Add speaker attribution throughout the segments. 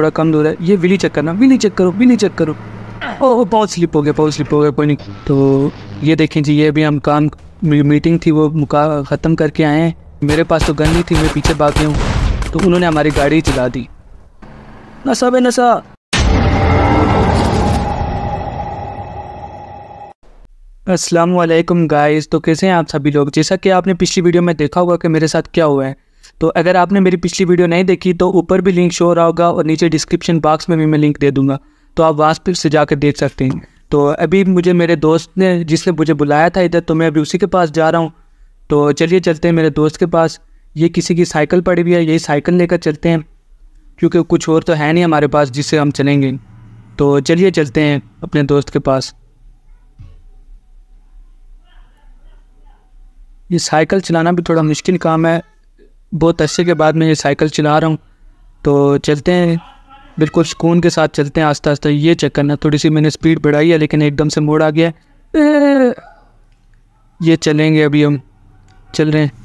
Speaker 1: थोड़ा कम दूर है ये विली चेक करना विली चेक करो विली चेक करो ओ बहुत स्लिप हो गया बहुत स्लिप हो गया कोई नहीं तो ये देखें जी ये अभी हम काम मीटिंग थी वो मुका ख़त्म करके आए हैं मेरे पास तो गन नहीं थी मैं पीछे भाग गया हूँ तो उन्होंने हमारी गाड़ी चला दी नशा बे नशा असलम वालेकुम गाइस तो कैसे हैं आप सभी लोग जैसा कि आपने पिछली वीडियो में देखा होगा कि मेरे साथ क्या हुआ है तो अगर आपने मेरी पिछली वीडियो नहीं देखी तो ऊपर भी लिंक शो रहा होगा और नीचे डिस्क्रिप्शन बॉक्स में भी मैं लिंक दे दूँगा तो आप वहाँ पर से जाकर देख सकते हैं तो अभी मुझे मेरे दोस्त ने जिसने मुझे बुलाया था इधर तो मैं अभी उसी के पास जा रहा हूँ तो चलिए चलते हैं मेरे दोस्त के पास ये किसी की साइकिल पड़ी हुई है यही साइकिल लेकर चलते हैं क्योंकि कुछ और तो है नहीं हमारे पास जिससे हम चलेंगे तो चलिए चलते हैं अपने दोस्त के पास ये साइकिल चलाना भी थोड़ा मुश्किल काम है बहुत अच्छे के बाद मैं ये साइकिल चला रहा हूँ तो चलते हैं बिल्कुल सुकून के साथ चलते हैं आस्ता आस्ता ये चेक करना थोड़ी सी मैंने स्पीड बढ़ाई है लेकिन एकदम से मोड़ आ गया ये चलेंगे अभी हम चल रहे हैं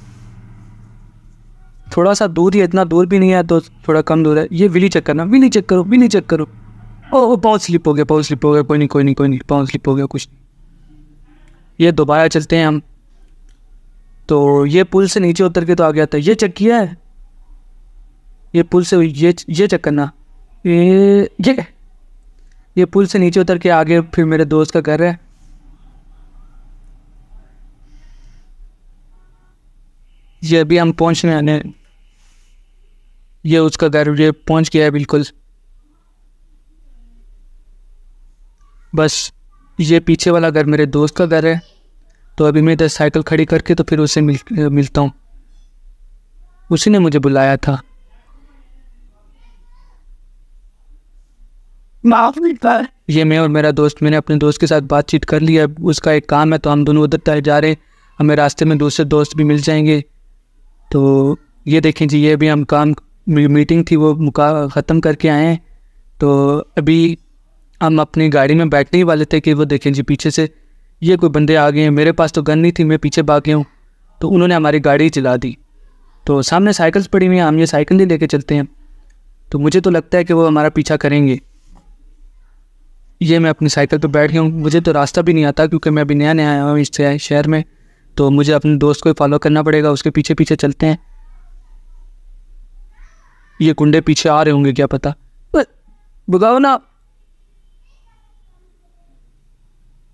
Speaker 1: थोड़ा सा दूर ही इतना दूर भी नहीं है तो थोड़ा कम दूर है ये विली चेक करना विली चेक करो विली चेक करो ओ पाँव स्लिप हो गया पाँव स्लिप हो गया कोई नहीं कोई नहीं कोई नहीं पाँव स्लिप हो गया कुछ नहीं ये दोबारा चलते हैं हम तो ये पुल से नीचे उतर के तो आ गया था ये चेक किया है ये पुल से ये ये चेक करना ये ये ये पुल से नीचे उतर के आगे फिर मेरे दोस्त का घर है ये अभी हम पहुंचने आने ये उसका घर ये पहुंच गया है बिल्कुल बस ये पीछे वाला घर मेरे दोस्त का घर है तो अभी मैं इधर साइकिल खड़ी करके तो फिर उसे मिल मिलता हूँ उसी ने मुझे बुलाया था ये मैं और मेरा दोस्त मैंने अपने दोस्त के साथ बातचीत कर लिया उसका एक काम है तो हम दोनों उधर जा रहे हैं हमें रास्ते में दूसरे दोस्त भी मिल जाएंगे तो ये देखें जी ये भी हम काम मीटिंग थी वो मुका ख़त्म करके आए हैं तो अभी हम अपनी गाड़ी में बैठने ही वाले थे कि वो देखें जी पीछे से ये कोई बंदे आ गए हैं मेरे पास तो गन नहीं थी मैं पीछे भाग गया हूँ तो उन्होंने हमारी गाड़ी चला दी तो सामने साइकिल्स पड़ी हुई हैं हम ये साइकिल नहीं लेके चलते हैं तो मुझे तो लगता है कि वो हमारा पीछा करेंगे ये मैं अपनी साइकिल पर बैठ गया हूँ मुझे तो रास्ता भी नहीं आता क्योंकि मैं अभी नया नया आया हूँ इस शहर में तो मुझे अपने दोस्त को फॉलो करना पड़ेगा उसके पीछे पीछे चलते हैं ये कुंडे पीछे आ रहे होंगे क्या पता बगाओ ना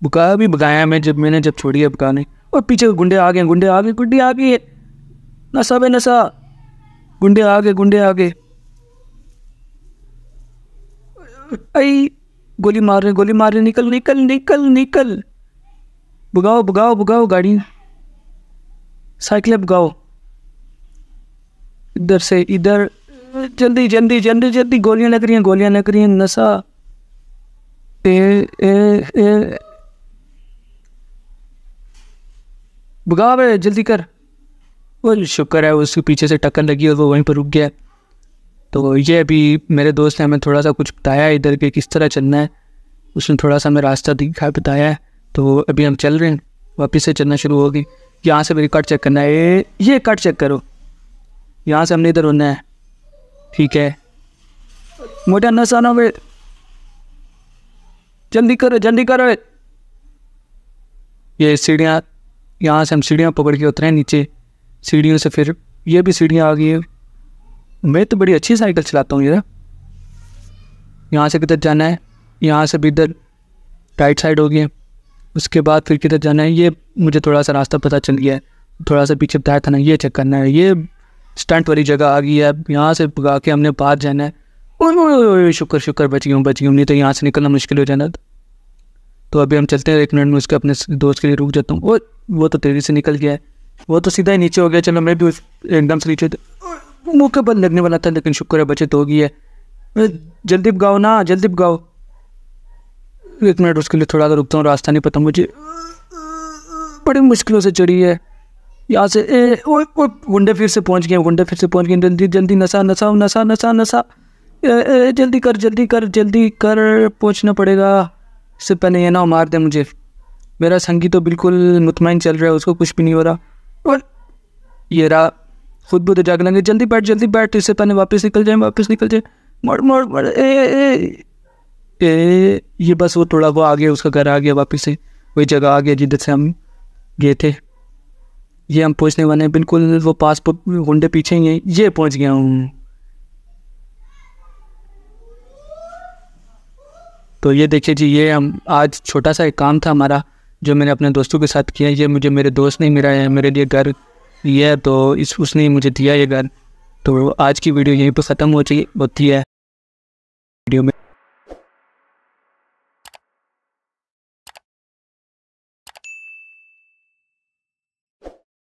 Speaker 1: बुका भी बगाया मैं जब मैंने जब छोड़ी है भगाने और पीछे गुंडे आ गए गुंडे आ गए गुंडे आ गए नशा बे नशा गुंडे आ गए गुंडे आ गए आई गोली मार रहे गोली मार रहे निकल निकल निकल निकल भगाओ भगाओ भगाओ गाड़ी साइकिलें भगाओ इधर से इधर जल्दी जल्दी जल्दी जल्दी गोलियां लग रही हैं गोलियां लग रही हैं नशा ए ए ए भगा भाई जल्दी कर वो शुक्र है उसके पीछे से टक्कर लगी और वो वहीं पर रुक गया तो ये अभी मेरे दोस्त ने हमें थोड़ा सा कुछ बताया इधर के किस तरह चलना है उसने थोड़ा सा हमें रास्ता दिखा बताया तो अभी हम चल रहे हैं वापस से चलना शुरू होगी यहाँ से मेरी कट चेक करना है ये कट चेक करो यहाँ से हमने इधर होना है ठीक है मोटा न नसाना वे जल्दी करो जल्दी करो ये सीढ़ियाँ यहाँ से हम सीढ़ियाँ पकड़ के उतरे हैं नीचे सीढ़ियों से फिर ये भी सीढ़ियाँ आ गई है मैं तो बड़ी अच्छी साइकिल चलाता हूँ यार यहाँ से किधर जाना है यहाँ से भी इधर राइट साइड हो गई है उसके बाद फिर किधर जाना है ये मुझे थोड़ा सा रास्ता पता चल गया है थोड़ा सा पीछे बताया था ना ये चेक करना है ये स्टंट वाली जगह आ गई है यहाँ से भगा के हमने बाहर जाना है शुक्र शुक्र बच गई हूँ बच गई हूँ नहीं तो यहाँ से निकलना मुश्किल हो जाना था तो अभी हम चलते हैं एक मिनट में उसके अपने दोस्त के लिए रुक जाता हूँ वो वो तो तेजी से निकल गया है वो तो सीधा ही नीचे हो गया चलो मैं भी उस एकदम से नीचे मुँह के बल लगने वाला था लेकिन शुक्र है बचत हो गई है जल्दी गाओ ना जल्दी गाओ एक मिनट उसके लिए थोड़ा सा रुकता हूँ रास्ता नहीं पता मुझे बड़ी मुश्किलों से चढ़ी है यहाँ से ए, ओ, ओ, गुंडे फिर से पहुँच गए गुंडे फिर से पहुँच गए जल्दी जल्दी नशा नशा नशा नशा नशा जल्दी कर जल्दी कर जल्दी कर पहुँचना पड़ेगा इससे पहले ये ना मार दे मुझे मेरा संगी तो बिल्कुल मुतमिन चल रहा है उसको कुछ भी नहीं हो रहा और ये रहा खुद बुद्ध तो जाग लेंगे जल्दी बैठ जल्दी बैठ इससे पहले वापस निकल जाए वापस निकल जाए मोड़ मोड़ मोड़ ए, ये बस वो थोड़ा वो आ गया उसका घर आ गया वापस से वही जगह आ गया जिधर से हम गए थे ये हम पहुँचने वाले हैं बिल्कुल वो पासपोर्ट गुंडे पीछे ही हैं ये पहुँच गया हूँ तो ये देखिए जी ये हम आज छोटा सा एक काम था हमारा जो मैंने अपने दोस्तों के साथ किया ये मुझे मेरे दोस्त ने मेरा मेरे लिए घर लिया तो इस उसने मुझे दिया ये घर तो आज की वीडियो यहीं पर ख़त्म हो चाहिए होती है वीडियो में